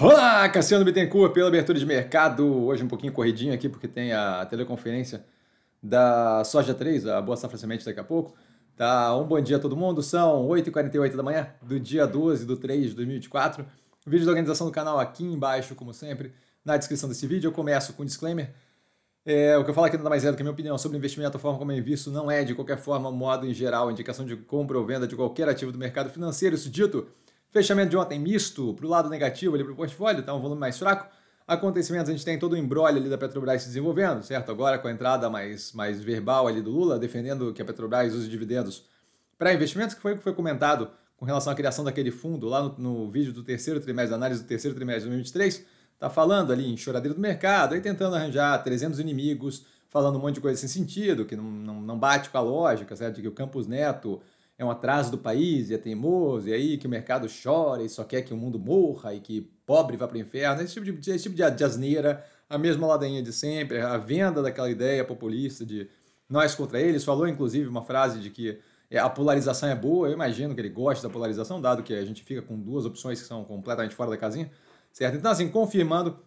Olá, Cassiano Bittencourt pela abertura de mercado. Hoje um pouquinho corridinho aqui porque tem a teleconferência da Soja 3, a Boa Safra Semente daqui a pouco. Tá, um bom dia a todo mundo. São 8h48 da manhã do dia 12 de 3 de 2024. O vídeo da organização do canal aqui embaixo, como sempre, na descrição desse vídeo. Eu começo com um disclaimer. É, o que eu falo aqui nada mais é do que a minha opinião sobre investimento, a forma como eu invisto, não é de qualquer forma, modo em geral, indicação de compra ou venda de qualquer ativo do mercado financeiro. Isso dito, Fechamento de ontem misto, para o lado negativo ali para o portfólio, está um volume mais fraco. Acontecimentos, a gente tem todo o um embrolho ali da Petrobras se desenvolvendo, certo? Agora com a entrada mais, mais verbal ali do Lula, defendendo que a Petrobras use dividendos para investimentos, que foi o que foi comentado com relação à criação daquele fundo lá no, no vídeo do terceiro trimestre, da análise do terceiro trimestre de 2023, tá falando ali em choradeira do mercado, aí tentando arranjar 300 inimigos, falando um monte de coisa sem sentido, que não, não, não bate com a lógica, certo? De que o Campos Neto é um atraso do país e é teimoso, e aí que o mercado chora e só quer que o mundo morra e que pobre vá para o inferno, esse tipo de, esse tipo de, asneira, a mesma ladainha de sempre, a venda daquela ideia populista de nós contra eles. Falou inclusive uma frase de que é, a polarização é boa, eu imagino que ele gosta da polarização, dado que a gente fica com duas opções que são completamente fora da casinha, certo? Então, assim, confirmando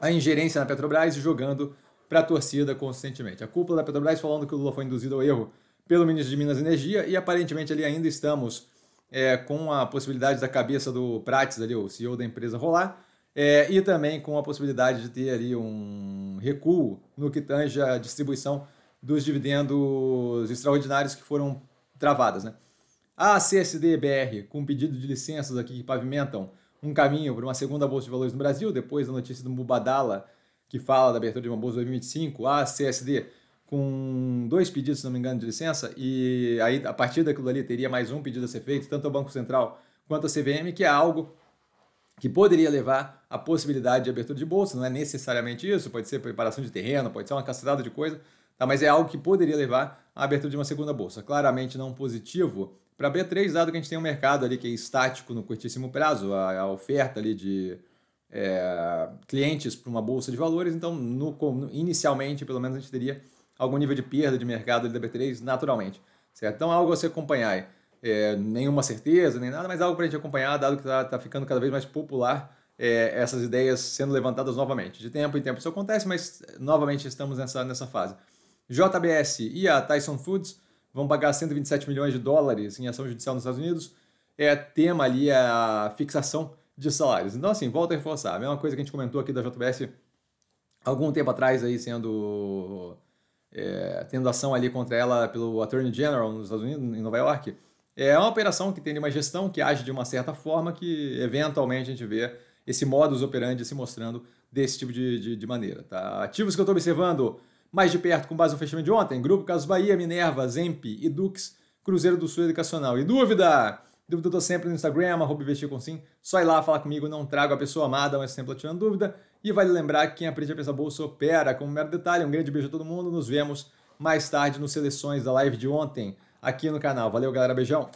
a ingerência na Petrobras e jogando para a torcida consistentemente. A culpa da Petrobras falando que o Lula foi induzido ao erro pelo ministro de Minas e Energia e aparentemente ali ainda estamos é, com a possibilidade da cabeça do Prates, ali, o CEO da empresa, rolar é, e também com a possibilidade de ter ali um recuo no que tange a distribuição dos dividendos extraordinários que foram travadas. Né? A CSDBR, com pedido de licenças aqui que pavimentam um caminho para uma segunda Bolsa de Valores no Brasil, depois da notícia do Mubadala, que fala da abertura de uma Bolsa 2025, a CSD com dois pedidos, se não me engano, de licença, e aí a partir daquilo ali teria mais um pedido a ser feito, tanto ao Banco Central quanto à CVM, que é algo que poderia levar à possibilidade de abertura de bolsa, não é necessariamente isso, pode ser preparação de terreno, pode ser uma cacetada de coisa, tá? mas é algo que poderia levar à abertura de uma segunda bolsa. Claramente não positivo para B3, dado que a gente tem um mercado ali que é estático no curtíssimo prazo, a, a oferta ali de é, clientes para uma bolsa de valores, então no, inicialmente, pelo menos, a gente teria algum nível de perda de mercado da B3 naturalmente, certo? Então, algo a se acompanhar é, nenhuma certeza, nem nada, mas algo para a gente acompanhar, dado que está tá ficando cada vez mais popular é, essas ideias sendo levantadas novamente. De tempo em tempo isso acontece, mas novamente estamos nessa, nessa fase. JBS e a Tyson Foods vão pagar 127 milhões de dólares em ação judicial nos Estados Unidos. É tema ali a fixação de salários. Então, assim, volta a reforçar. A mesma coisa que a gente comentou aqui da JBS algum tempo atrás aí sendo é, tendo ação ali contra ela pelo Attorney General nos Estados Unidos, em Nova York, é uma operação que tem uma gestão que age de uma certa forma que eventualmente a gente vê esse modus operandi se mostrando desse tipo de, de, de maneira. Tá? Ativos que eu estou observando mais de perto com base no fechamento de ontem, Grupo Casos Bahia, Minerva, Zemp e Dux, Cruzeiro do Sul Educacional. E dúvida? Dúvida eu estou sempre no Instagram, arroba investir com sim. Só ir lá falar comigo, não trago a pessoa amada, mas sempre tô tirando dúvida. E vale lembrar que quem aprende a pensar bolsa opera. Como um mero detalhe, um grande beijo a todo mundo. Nos vemos mais tarde nos seleções da live de ontem aqui no canal. Valeu, galera. Beijão.